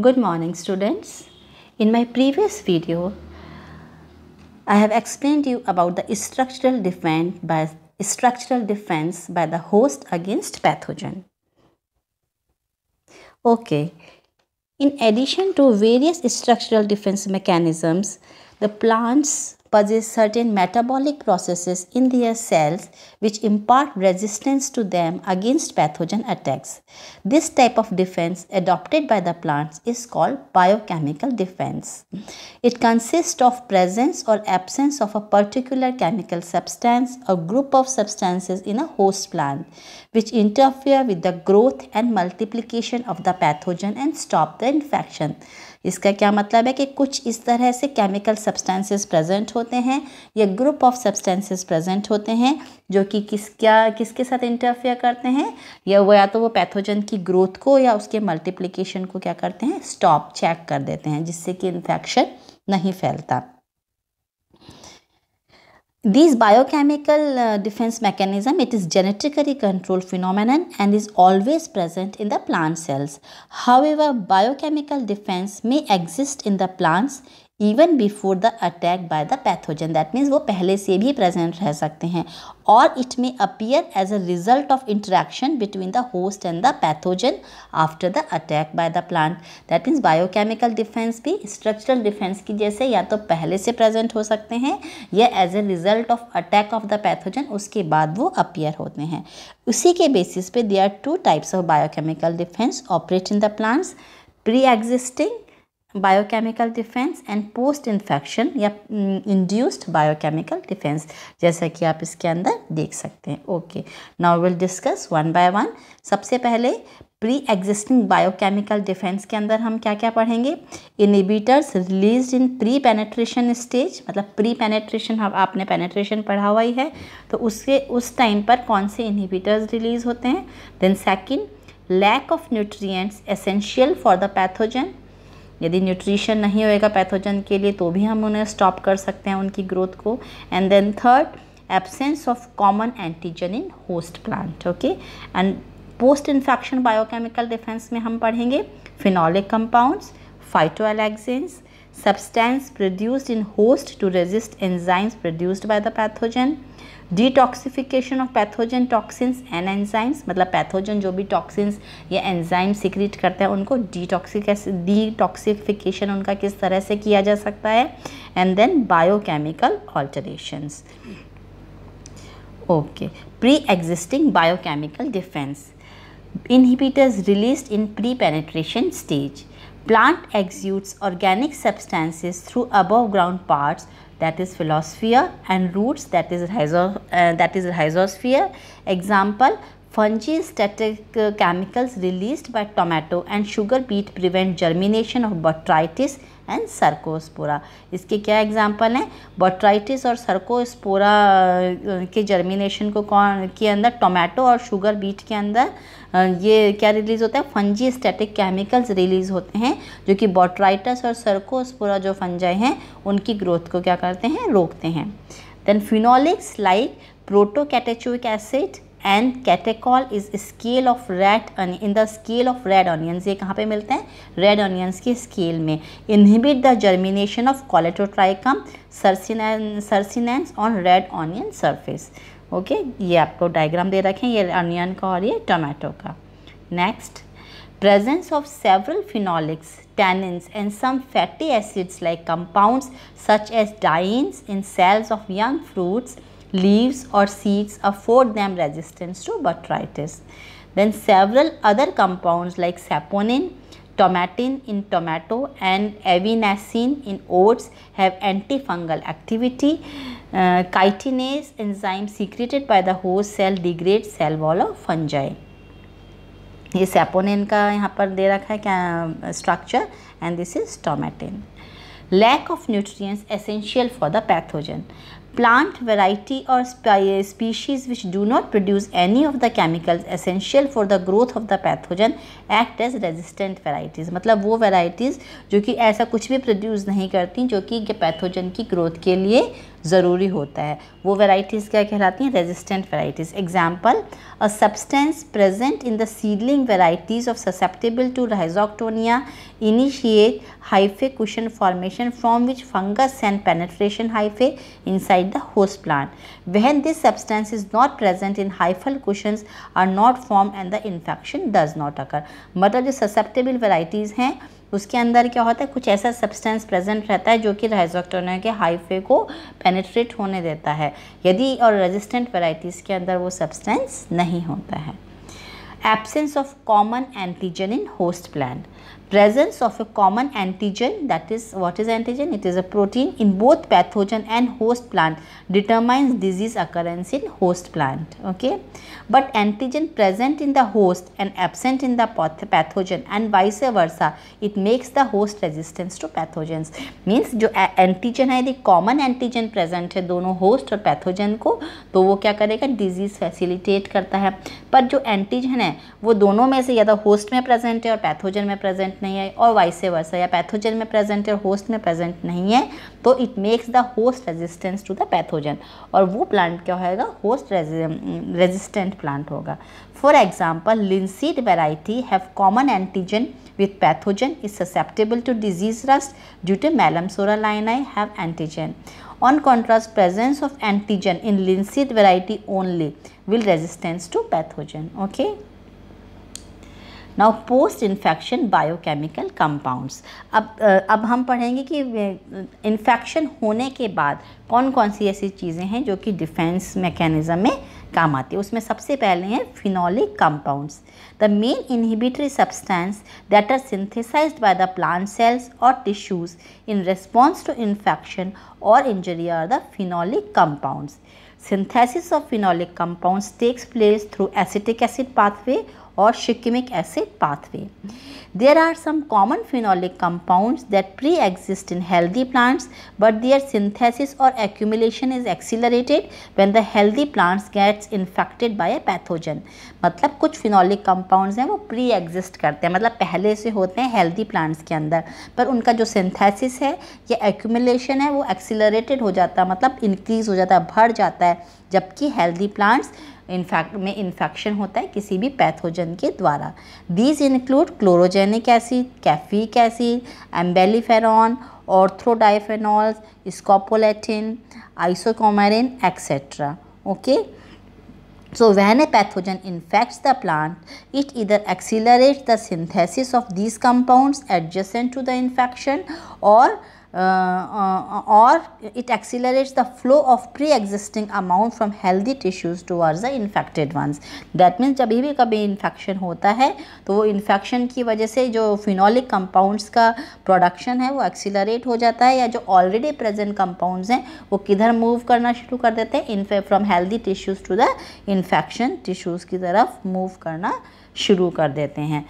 Good morning students. In my previous video, I have explained you about the structural defense by structural defense by the host against pathogen. Okay. In addition to various structural defense mechanisms, the plants possess certain metabolic processes in their cells which impart resistance to them against pathogen attacks. This type of defense adopted by the plants is called biochemical defense. It consists of presence or absence of a particular chemical substance or group of substances in a host plant which interfere with the growth and multiplication of the pathogen and stop the infection. इसका क्या मतलब है कि कुछ इस तरह से chemical substances present होते हैं या ग्रुप ऑफ सब्सटेंसेस प्रेजेंट होते हैं जो कि किस क्या किसके साथ इंटरफेयर करते हैं या वो या तो वो पैथोजन की ग्रोथ को या उसके मल्टीप्लिकेशन को क्या करते हैं स्टॉप चेक कर देते हैं जिससे कि इन्फेक्शन नहीं फैलता These biochemical uh, defense mechanism, it is genetically controlled phenomenon and is always present in the plant cells. However, biochemical defense may exist in the plants even before the attack by the pathogen that means वो पहले से भी present रह सकते हैं और it may appear as a result of interaction between the host and the pathogen after the attack by the plant that means biochemical defence भी structural defence की जैसे या तो पहले से प्रेजेंट हो सकते हैं या as a result of attack of the pathogen उसके बाद वो अपियर होते हैं उसी के बेसिस पे they are two types of biochemical defence operate in the plants pre existing biochemical defence and post infection या इंड्यूस्ड बायोकेमिकल डिफेंस जैसा कि आप इसके अंदर देख सकते हैं okay now will discuss one by one सबसे पहले प्री एग्जिस्टिंग बायोकेमिकल डिफेंस के अंदर हम क्या क्या पढ़ेंगे inhibitors release in pre penetration stage मतलब प्री पेनेट्रेशन हम आपने पेनेट्रेशन पढ़ा हुआ ही है तो उसके उस टाइम पर कौन से इनिबिटर्स रिलीज होते हैं then second lack of nutrients essential for the pathogen यदि न्यूट्रिशन नहीं होएगा पैथोजन के लिए तो भी हम उन्हें स्टॉप कर सकते हैं उनकी ग्रोथ को and then third absence of common antigen in host plant okay and post infection biochemical defence में हम पढ़ेंगे phenolic compounds phytoalexins substance produced in host to resist enzymes produced by the pathogen detoxification of pathogen toxins and enzymes मतलब pathogen जो भी toxins या enzyme secrete करते हैं उनको डिटॉक्सिक डिटॉक्सिफिकेशन उनका किस तरह से किया जा सकता है and then biochemical alterations okay pre existing biochemical defence inhibitors release in pre penetration stage Plant exudes organic substances through above ground parts that is phyllosphere and roots that is rhizo, uh, that is rhizosphere. Example fungi static uh, chemicals released by tomato and sugar beet prevent germination of botrytis and Cercospora इसके क्या example हैं botrytis और Cercospora के germination को कौन के अंदर tomato और शुगर बीट के अंदर ये क्या रिलीज़ होता है फंजी स्टैटिक केमिकल्स रिलीज़ होते हैं जो कि बोट्राइटस और सरकोस्पोरा जो फंजाई हैं उनकी ग्रोथ को क्या करते हैं रोकते हैं then phenolics like protocatechuic acid and catechol is scale of red in the scale of red onions ये कहाँ पे मिलते हैं रेड ऑनियंस के स्केल में inhibit the germination of Colletotrichum circinans on red onion surface okay ये आपको diagram दे रखें ये ऑनियन का और ये टोमेटो का next presence of several phenolics, tannins and some fatty acids like compounds such as dienes in cells of young fruits leaves or seeds afford them resistance to botrytis. Then several other compounds like saponin, tomatin in tomato and avinacin in oats have antifungal activity. Uh, chitinase enzyme secreted by the host cell degrades cell wall of fungi. This saponin ka यहाँ पर दे रखा kya क्या structure and this is lack of nutrients essential for the pathogen plant variety or species which do not produce any of the chemicals essential for the growth of the pathogen act as resistant varieties मतलब वो varieties जो कि ऐसा कुछ भी produce नहीं करती जो कि पैथोजन की ग्रोथ के लिए ज़रूरी होता है वो वेराइटीज़ क्या कहलाती हैं resistant varieties example a substance present in the seedling varieties of susceptible to Rhizoctonia initiate hyphae cushion formation from which fungus and penetration hyphae inside the host plant when this substance is not present in hyphal cushions are not form and the infection does not occur मतलब जो susceptible varieties हैं उसके अंदर क्या होता है कुछ ऐसा सब्सटेंस प्रेजेंट रहता है जो कि राइजोक्टोन के हाइफे को पेनिट्रेट होने देता है यदि और रेजिस्टेंट वेराइटीज़ के अंदर वो सब्सटेंस नहीं होता है absence of common antigen in host plant presence of a common antigen that is what is antigen it is a protein in both pathogen and host plant determines disease occurrence in host plant okay but antigen present in the host and absent in the path pathogen and vice versa it makes the host resistance to pathogens means jo antigen hai the common antigen present hai dono host aur pathogen ko to wo kya karega disease facilitate karta hai par jo antigen hai wo dono mein se ya तो host mein present hai aur pathogen mein present नहीं है और vice versa या pathogen में present है host में present नहीं है तो it makes the host resistance to the pathogen और वो प्लांट क्या होएगा होस्ट रेजिस्टेंट प्लांट होगा for example linseed variety have common antigen with pathogen is susceptible to disease rust due to Melampsora line I have antigen on contrast presence of antigen in linseed variety only will resistance to pathogen okay now post infection biochemical compounds अब अब हम पढ़ेंगे कि infection होने के बाद कौन कौन सी ऐसी चीज़ें हैं जो कि डिफेंस मैकेनिज़्म में काम आती है उसमें सबसे पहले हैं phenolic compounds the main inhibitory substance that are synthesise by the plant cells और tissues in response to infection और injury are the phenolic compounds synthesis of phenolic compounds takes place through acetic acid pathway और shikimic acid pathway there are some common phenolic compounds that pre exist in healthy plants but their synthesis और accumulation is accelerated when the healthy plants gets infected by a pathogen मतलब कुछ phenolic compounds हैं वो pre exist करते हैं मतलब पहले से होते हैं हेल्दी प्लांट्स के अंदर पर उनका जो सिंथेसिस है या एक्यूमिलेशन है वो एक्सीलरेटेड हो जाता है मतलब इंक्रीज हो जाता है बढ़ जाता है जबकि हेल्दी प्लांट्स इन्फेक्ट में इन्फेक्शन होता है किसी भी पैथोजन के द्वारा these include chlorogenic acid caffeic acid umbelliferone orthodiphenol scopoletin isocoumarin etcetera okay so when a pathogen infects the plant it either accelerate the synthesis of these compound adjacent to the infection और और uh, it uh, it the flow of pre existing amount amount healthy tissues tissues towards the infected ones that means जब भी कभी infection होता है तो वो infection की वजह से जो फिनॉलिक कंपाउंड्स का प्रोडक्शन है वो एक्सीलरेट हो जाता है या जो ऑलरेडी प्रेजेंट कंपाउंड्स हैं वो किधर मूव करना शुरू कर देते हैं from healthy tissues to the infection tissues की तरफ मूव करना शुरू कर देते हैं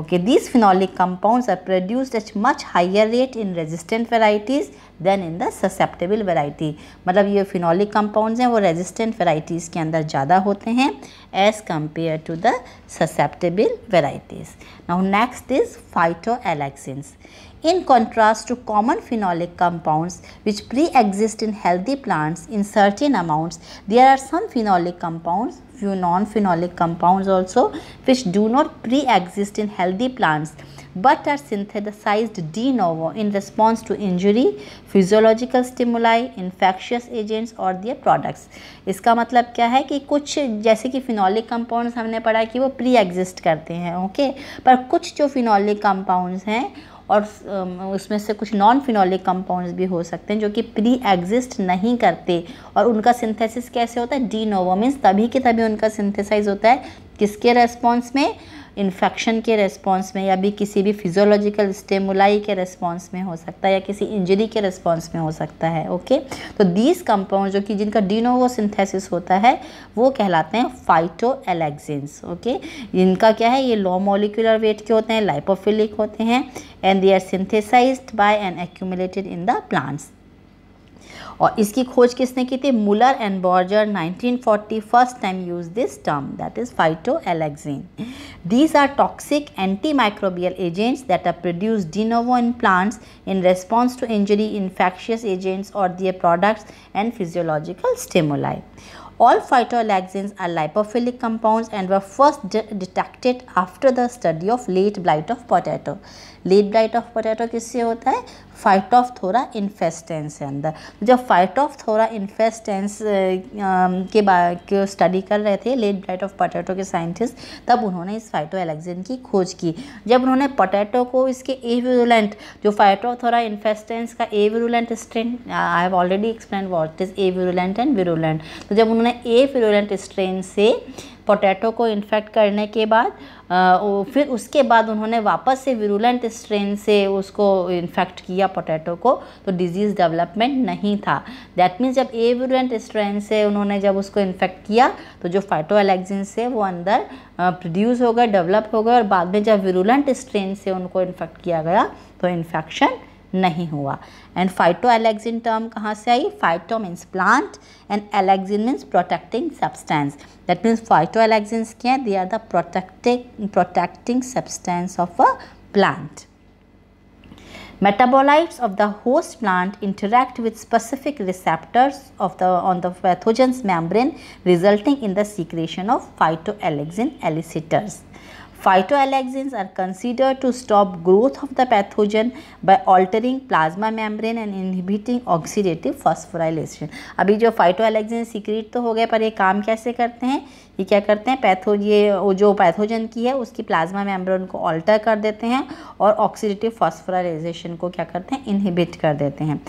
Okay, these phenolic compounds are produced at much higher rate in resistant varieties than in the susceptible variety. मतलब ये phenolic compounds हैं वो resistant varieties के अंदर ज़्यादा होते हैं as compared to the susceptible varieties. Now next is phytoalexins. In contrast to common phenolic compounds which pre-exist in healthy plants in certain amounts, there are some phenolic compounds few non-phenolic compounds also which do not pre-exist in healthy plants but are synthesized de novo in response to injury, physiological stimuli, infectious agents or their products. इसका मतलब क्या है कि कुछ जैसे कि phenolic compounds हमने पढ़ा कि वो प्री एग्जिस्ट करते हैं ओके पर कुछ जो फिनॉलिक कंपाउंड्स हैं और उसमें से कुछ नॉन फिनोलिक कंपाउंड्स भी हो सकते हैं जो कि प्री एग्जिस्ट नहीं करते और उनका सिंथेसिस कैसे होता है डी नोवो मीन्स तभी के तभी उनका सिंथेसाइज होता है किसके रेस्पॉन्स में इन्फेक्शन के रेस्पॉन्स में या भी किसी भी फिजोलॉजिकल स्टेमुलाई के रेस्पॉन्स में हो सकता है या किसी इंजरी के रेस्पॉन्स में हो सकता है ओके तो दीज कंपाउंड जो कि जिनका डिनोवो सिंथेसिस होता है वो कहलाते हैं फाइटो एलेक्जेंस ओके इनका क्या है ये लो मोलिकुलर वेट के होते हैं लाइपोफिलिक होते हैं and they are synthesise by and accumulated in the plants और इसकी खोज किसने की थी Muller and Borger 1940 first time use this term that is phytoalexin these are toxic antimicrobial agents that are produce de novo in plants in response to injury infectious agents और their products and physiological stimuli. All phytoalexins are lipophilic compounds and were first de detected after the study of late blight of potato. Late blight of potato किससे होता है fight of Phytophthora infestans के अंदर जब fight of Phytophthora infestans के बारे study कर रहे थे लेट ब्लाइट ऑफ पोटैटो के साइंटिस्ट तब उन्होंने इस फाइटो एलेक्जिन की खोज की जब उन्होंने पोटैटो को इसके एविरुलेंट जो फाइट ऑफ थोरा इन्फेस्टेंस का avirulent strain I have already explain what is avirulent and virulent तो जब उन्होंने ए विरुलेंट स्ट्रेन से पोटैटो को इन्फेक्ट करने के बाद फिर उसके बाद उन्होंने वापस से विरुलेंट स्ट्रेन से उसको इन्फेक्ट किया पोटैटो को तो डिजीज़ डेवलपमेंट नहीं था दैट मीन्स जब ए विरुलेंट स्ट्रेन से उन्होंने जब उसको इन्फेक्ट किया तो जो फाइटो एलेक्जिन है वो अंदर प्रोड्यूस हो गए डेवलप हो गए और बाद में जब विरुलेंट स्ट्रेन से उनको इन्फेक्ट किया गया तो इन्फेक्शन नहीं हुआ एंड फाइटो एलेक्सिन टर्म कहाँ से आई phyto means plant and alexin means protecting substance that means phytoalexins क्या they are the protecting protecting substance of a plant. Metabolites of the host plant interact with specific receptors of the, on the pathogen's membrane resulting in the secretion of phytoalexin elicitors. Phytoalexins are considered to stop growth of the pathogen by altering plasma membrane and inhibiting oxidative phosphorylation. अभी जो फाइटोएलेक्सिन secret तो हो गए पर ये काम कैसे करते हैं ये क्या करते हैं पैथो ये जो पैथोजन की है उसकी प्लाज्मा मेम्ब्रेन को ऑल्टर कर देते हैं और ऑक्सीडेटिव फॉस्फोराइजेशन को क्या करते हैं इनहिबिट कर देते हैं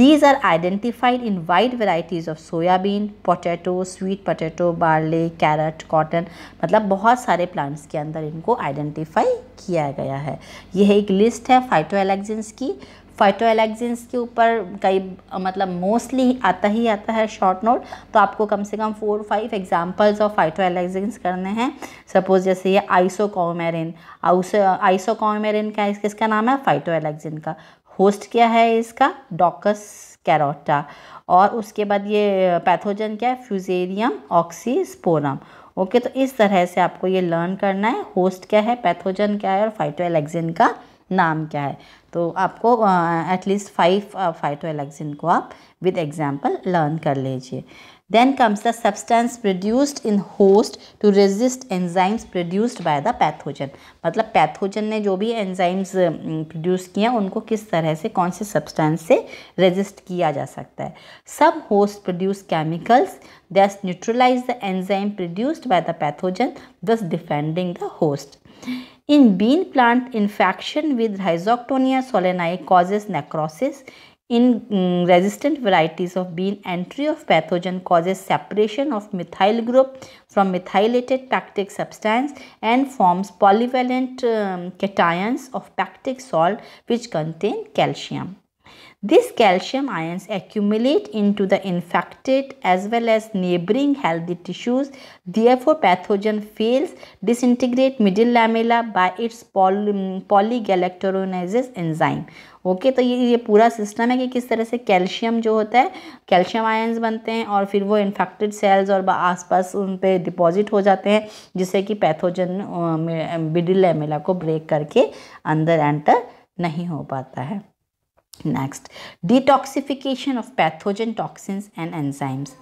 these are identified in wide varieties of soybean potato sweet potato barley carrot cotton मतलब बहुत सारे प्लांट्स के अंदर को आइडेंटिफाई किया गया है यह एक लिस्ट है फाइटो की फाइटो के ऊपर कई मतलब मोस्टली आता ही आता है शॉर्ट नोट तो आपको कम से कम four five examples of phyto करने हैं सपोज जैसे ये आइसोकॉमेरिन आइसोकॉमेरिन का किसका नाम है फाइटो का होस्ट क्या है इसका डॉकस कैरोटा और उसके बाद ये पैथोजन क्या है फ्यूजेरियम ऑक्सीस्पोरम ओके तो इस तरह से आपको ये लर्न करना है होस्ट क्या है पैथोजन क्या है और फाइटोएलेक्सिन का नाम क्या है तो आपको एटलीस्ट फाइव फाइटोएलेक्सिन को आप विद एग्जांपल लर्न कर लीजिए Then comes the substance produced in host to resist enzymes produced by the pathogen. मतलब pathogen ने जो भी enzymes um, produce किए हैं उनको किस तरह से कौन से substance से resist किया जा सकता है Some host produce chemicals that neutralize the enzyme produced by the pathogen, thus defending the host. In bean plant, infection with Rhizoctonia solanae causes necrosis in um, resistant varieties of bean, entry of pathogen causes separation of methyl group from methylated pectic substance and forms polyvalent um, cations of pectic salt which contain calcium. These calcium ions accumulate into the infected as well as neighboring healthy tissues. Therefore, pathogen fails disintegrate middle lamella by its poly, polygalacturonesis enzyme. Okay okay, तो ये ये पूरा system है कि किस तरह से calcium जो होता है कैल्शियम आयंस बनते हैं और फिर वो इन्फेक्टेड सेल्स और आसपास उन पर डिपॉजिट हो जाते हैं जिससे कि पैथोजन बिडिल एमेला को ब्रेक करके अंदर एंटर नहीं हो पाता है Next, detoxification of pathogen toxins and enzymes.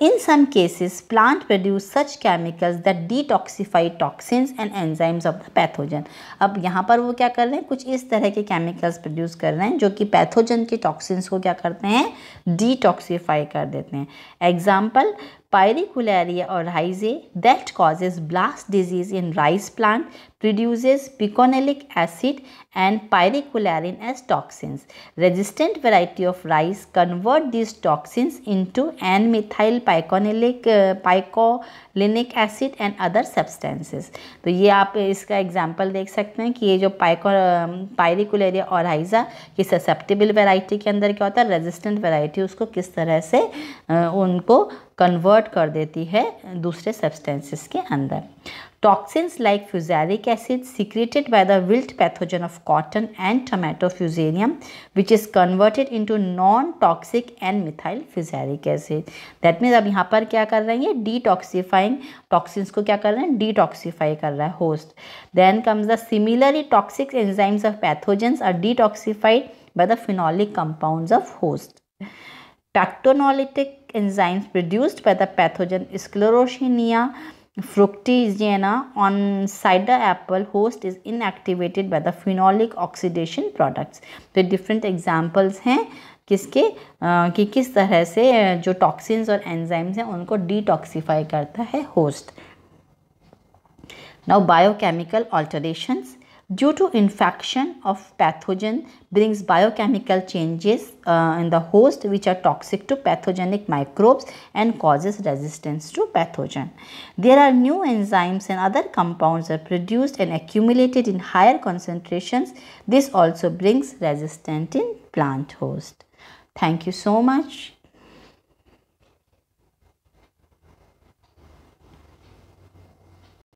In some cases, plant produce such chemicals that detoxify toxins and enzymes of the pathogen. अब यहाँ पर वो क्या कर रहे हैं कुछ इस तरह के chemicals produce कर रहे हैं जो कि pathogen के toxins को क्या करते हैं detoxify कर देते हैं Example, pyricularia or rhizae that causes blast disease in rice plant produces piconolic acid and pyrocularin as toxins. Resistant variety of rice convert these toxins into N-methyl piconolic uh, picolinic acid and other substances. to ye aap iska example dekh sakte hain ki ye jo पाइको पायरिकुलेरिया और हाइजा ये susceptible variety के अंदर क्या होता है resistant variety उसको किस तरह unko convert kar deti hai dusre substances ke andar Toxins like fusaric acid secreted by the wilt pathogen of cotton and tomato fusarium which is converted into non-toxic and methyl fusaric acid. That means ab यहाँ पर क्या कर रहे detoxifying toxins को क्या कर रहे detoxify the host. Then comes the similarly toxic enzymes of pathogens are detoxified by the phenolic compounds of host. Pactinolytic enzymes produced by the pathogen Sclerotinia fructi is ये ना on side the apple host is inactivated by the phenolic oxidation products तो different examples हैं किसके कि किस तरह से जो टॉक्सिन्स और एंजाइम्स हैं उनको डिटॉक्सीफाई करता है host now biochemical alterations due to infection of pathogen brings biochemical changes uh, in the host which are toxic to pathogenic microbes and causes resistance to pathogen. There are new enzymes and other compounds are produced and accumulated in higher concentrations. This also brings resistance in plant host. Thank you so much.